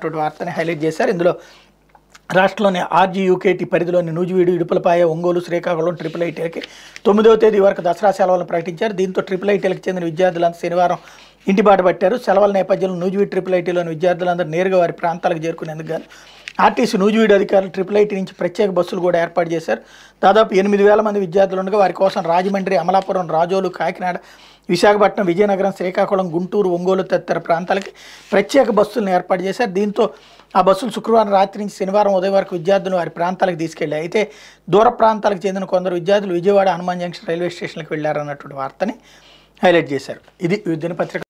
అన్నటువంటి వార్తని హైలైట్ చేశారు ఇందులో రాష్ట్రంలోని ఆర్జీ యూకేటి పరిధిలోని నూజివీడు ఇడుపులపాయ ఒంగోలు శ్రీకాకుళం ట్రిపుల్ ఐటీఎల్కి తొమ్మిదవ తేదీ వరకు దసరా సెలవులను ప్రకటించారు దీంతో ట్రిపుల్ ఐటీలకు చెందిన విద్యార్థులంతా శనివారం ఇంటి బాట పట్టారు సెలవుల నేపథ్యంలో నూజివీడు ట్రిపుల్ ఐటీలోని విద్యార్థులందరూ నేరుగా వారి ప్రాంతాలకు చేరుకునేందుకు గాను ఆర్టీసీ నూజివీడు అధికారులు ట్రిపుల్ ఐటీ నుంచి ప్రత్యేక బస్సులు కూడా ఏర్పాటు చేశారు దాదాపు ఎనిమిది వేల మంది విద్యార్థులు ఉండగా వారి కోసం రాజమండ్రి అమలాపురం రాజోలు కాకినాడ విశాఖపట్నం విజయనగరం శ్రీకాకుళం గుంటూరు ఒంగోలు తదితర ప్రాంతాలకి ప్రత్యేక బస్సులను ఏర్పాటు చేశారు దీంతో ఆ బస్సులు శుక్రవారం రాత్రి నుంచి శనివారం ఉదయం వరకు విద్యార్థులు వారి ప్రాంతాలకు తీసుకెళ్లాయి అయితే దూర ప్రాంతాలకు చెందిన కొందరు విద్యార్థులు విజయవాడ హనుమాన్ జంక్షన్ రైల్వే స్టేషన్లకు వెళ్లారన్నటువంటి వార్తని హైలైట్ చేశారు ఇది పత్రిక